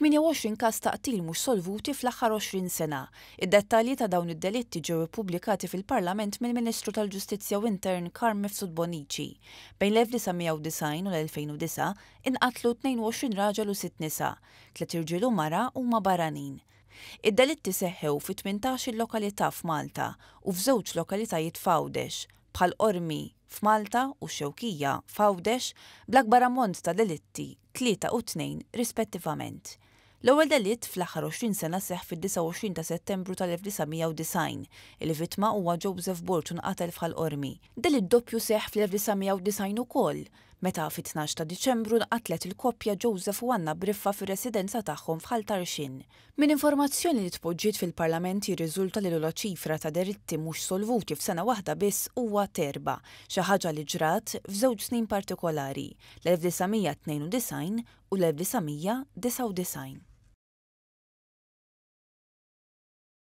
28 kas ta' mux mhux solvuti fl-aħħar 20 sena. Id-dettalji ta' dawn id-delitti ġew ippubblikati fil-Parlament mill-Ministru tal-Ġustizzja Intern Karm Mifsud Bonici. Bejn l-1990 u l-2009 inqatlu 22 raġel u 6 nisa, tliet mara u mara huma baranin. Id-delitti seħħew fi 18 lokalità f'Malta u f'żewġ lokalitajiet f'Għawdex bħal Ormi, f'Malta u xewkija f'Għawdex bl-akbar ammont ta' delitti 3 u 2 rispettivament. L-ewwel delitt fl-aħħar 20 sena seħ fid-29 ta' Settembru tal-1990 il-vittma huwa Joseph Bortun qatel fħal ormi. Delitt doppju seħ fl-1990 ukoll meta fit-12 ta' Diċembru nqatlet il-koppja Joseph u Anna Briffa fir-residenza tagħhom f'Ħaltarxin. Min informazzjoni li tpoġġiet fil-Parlament jirriżulta li l ċifra ta' deritti mhux solvuti f'sena waħda biss huwa terba, xi ħaġa li ġrat f'żewġ snin partikolari, l-1992 u l-1999.